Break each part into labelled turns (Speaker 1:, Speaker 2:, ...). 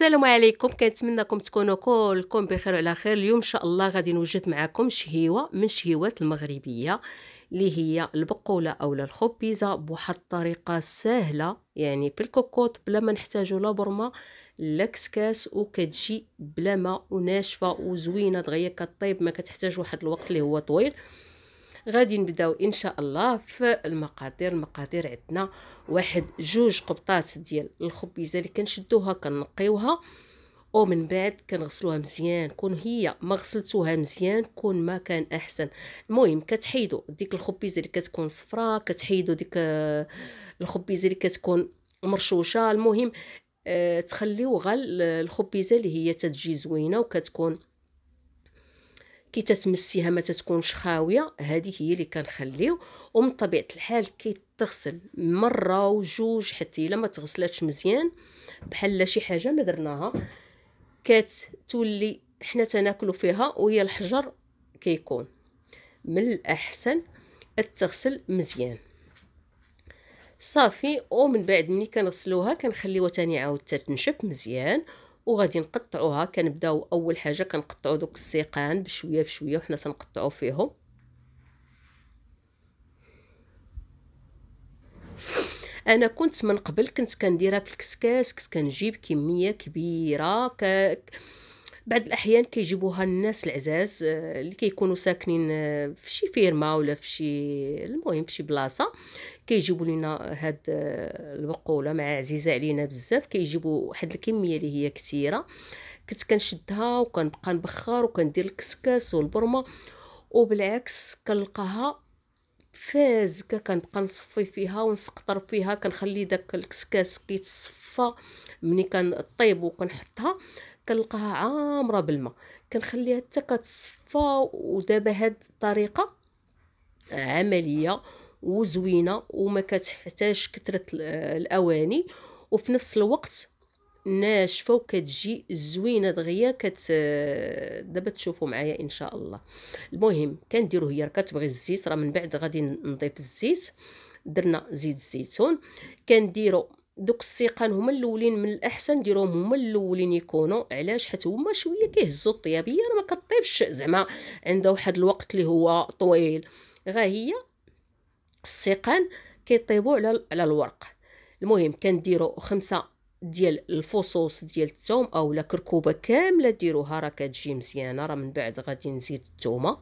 Speaker 1: السلام عليكم كنتمنىكم تكونوا كلكم بخير وعلى خير اليوم ان شاء الله غادي نوجد معكم شهيوه من شهيوات المغربيه اللي هي البقوله اولا الخبيزه بواحد الطريقه سهله يعني بالكوكوط بلا ما نحتاجوا لا برمه لا كسكاس وكتجي بلا ما وناشفه وزوينه دغيا كطيب ما كتحتاج واحد الوقت اللي هو طويل غادي نبداو ان شاء الله في المقادير المقادير عندنا واحد جوج قبطات ديال الخبيزه اللي كنشدوها كنقيوها ومن بعد كنغسلوها مزيان كون هي ما غسلتوها مزيان كون ما كان احسن المهم كتحيدوا ديك الخبيزه اللي كتكون صفراء كتحيدوا ديك آه، الخبيزه اللي كتكون مرشوشه المهم آه، تخليو غير الخبيزه اللي هي تتجي زوينه وكتكون كي تتمسيها ما تتكونش خاويه هذه هي اللي كنخليو ومن طبيعه الحال تغسل مره وجوج حتى الا ما تغسلاتش مزيان بحال شي حاجه ما درناها كتولي حنا تناكلو فيها وهي الحجر كيكون من الاحسن التغسل مزيان صافي ومن بعد ملي كنغسلوها كنخليوها تاني عاود تتنشف مزيان وغادي نقطعوها كنبداو اول حاجه كنقطعو دوك السيقان بشويه بشويه وحنا تنقطعو فيهم انا كنت من قبل كنت كنديرها في الكسكاس كنت كنجيب كميه كبيره ك... بعض الاحيان كيجيبوها الناس العزاز آه، اللي كيكونوا ساكنين آه، في شي فيرما ولا في شي المهم في شي بلاصه كيجيبوا لنا هاد آه، البقوله مع عزيزه علينا بزاف كيجيبوا واحد الكميه اللي هي كثيره كنت كنشدها وكنبقى نبخر وكندير الكسكاس والبرمه وبالعكس كنلقاها فازكه كنبقى نصفي فيها ونسقطر فيها كنخلي داك الكسكاس كيتصفى ملي كنطيب وكنحطها كنلقاها عامره بالماء كنخليها حتى كتصفى ودابا هاد الطريقه عمليه وزوينه وما كتحتاج كثره الاواني وفي نفس الوقت ناشفه وكتجي زوينه دغيا كت دابا تشوفوا معايا ان شاء الله المهم كنديرو هي راه كتبغي الزيت راه من بعد غادي نضيف الزيت درنا زيت الزيتون كنديرو دوك السيقان هما الاولين من الاحسن ديروهم هما الاولين يكونوا علاش حيت هما شويه كيهزوا الطيابيه راه ما كطيبش زعما عندها واحد الوقت اللي هو طويل غا هي السيقان كيطيبوا على على الورق المهم كنديروا خمسة ديال الفصوص ديال الثوم اولا كركوبه كامله ديروها راه كتجي مزيانه راه من بعد غادي نزيد الثومه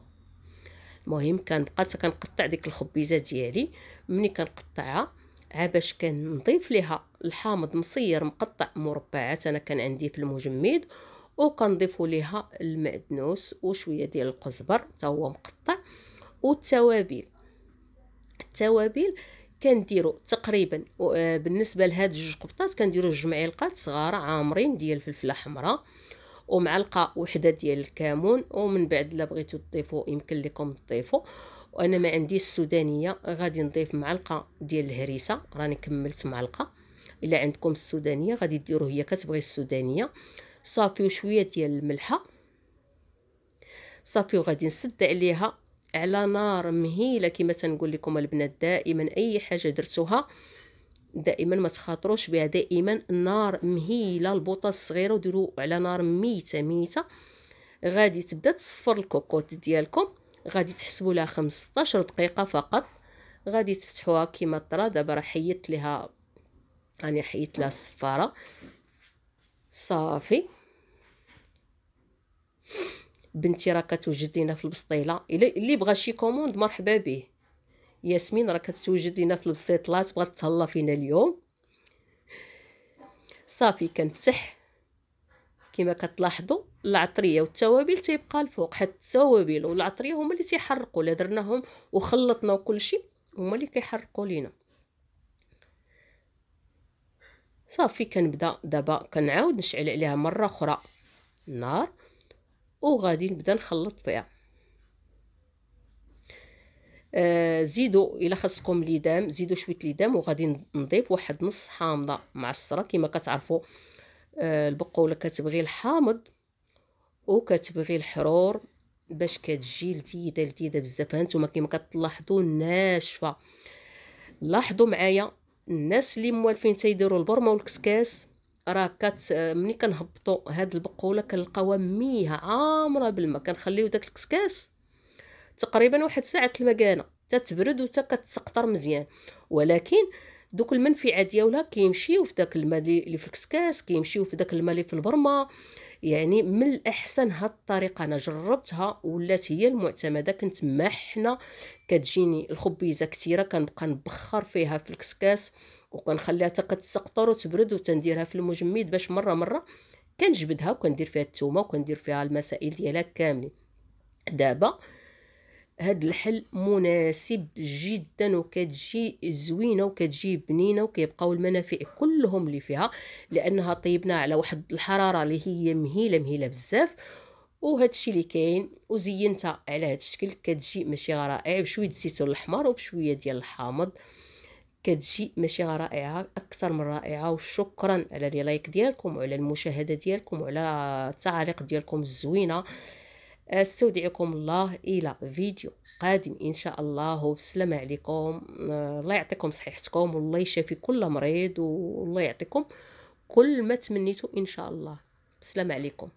Speaker 1: المهم كنبقى حتى كنقطع ديك الخبيزه ديالي ملي كنقطعها ها باش كنضيف لها الحامض مصير مقطع مربعات انا كان عندي في المجمد وكنضيفوا ليها المعدنوس وشويه ديال القزبر حتى هو مقطع والتوابل التوابل كنديروا تقريبا آه، بالنسبه لهاد جوج قبطات كنديروا جوج معلقات صغار عامرين ديال الفلفله حمراء ومعلقه وحده ديال الكمون ومن بعد الا بغيتو تضيفوا يمكن لكم تضيفوا وانا ما عنديش السودانيه غادي نضيف معلقه ديال الهريسه راني كملت معلقه الا عندكم السودانيه غادي ديروا هي كتبغي السودانيه صافي وشويه ديال الملحه صافي وغادي نسد عليها على نار مهيله كما تنقول لكم البنات دائما اي حاجه درتوها دائما ما تخاطروش بها دائما النار مهيله البوطه الصغيره وديروا على نار ميته ميته غادي تبدا تصفر الكوكوت ديالكم غادي تحسبوا لها 15 دقيقه فقط غادي تفتحوها كما طرا دابا راه حيدت ليها راني حيدت لها الصفاره صافي بنتي راه كتوجد لينا في البسطيله اللي بغى شي كوموند مرحبا به ياسمين راه كتوجد لينا في البسيطلات بغات تهلا فينا اليوم صافي كنفتح كما كتلاحظوا العطريه والتوابل تيبقى الفوق حتى التوابل والعطريه هما اللي تيحرقوا الا درناهم وخلطنا وكل شيء هما اللي كيحرقوا لينا صافي كنبدا دابا كنعاود نشعل عليها مره اخرى النار وغادي نبدا نخلط فيها آه زيدوا الا خاصكم ليدام زيدوا شويه ليدام وغادي نضيف واحد نص حامضه معصره كما كتعرفوا آه البقوله كتبغي الحامض وكتبغي الحرور باش كتجي لذيذه لذيذه بزاف هانتوما كما كتلاحظوا ناشفه لاحظوا معايا الناس اللي موالفين تيديروا البرمه والكسكاس راه كت ملي كنهبطوا هاد البقوله كنلقاوها ميها عامره بالما كنخليو داك الكسكاس تقريبا واحد ساعه المكانه تتبرد وتا كتسقطر مزيان ولكن دوك المنفعه ديالها كيمشيو في داك الماء اللي في الكسكاس كيمشيو في داك الماء اللي في البرمه يعني من الاحسن هاد الطريقه انا جربتها ولات هي المعتمده كنت ما حنا كتجيني الخبيزه كثيره كنبقى نبخر فيها في الكسكاس وكنخليها حتى كتسقطر وتبرد وتنديرها في المجمد باش مره مره كنجبدها وكندير فيها الثومه وكندير فيها المسائل ديالها كاملين دابا هاد الحل مناسب جدا وكتجي زوينه وكتجي بنينه وكيبقاو المنافع كلهم اللي فيها لانها طيبناها على واحد الحراره اللي هي مهيله مهيله بزاف وهذا الشيء اللي كاين وزينتها على هذا الشكل كتجي ماشي رائع بشويه الزيتون الاحمر وبشويه ديال الحامض كتجي ماشي رائعه اكثر من رائعه وشكرا على لي لايك ديالكم وعلى المشاهده ديالكم وعلى التعاليق ديالكم الزوينه استودعكم الله الى فيديو قادم ان شاء الله وبسلامة عليكم آه، الله يعطيكم صحيحتكم والله يشافي كل مريض والله يعطيكم كل ما تمنيتو ان شاء الله بسلامة عليكم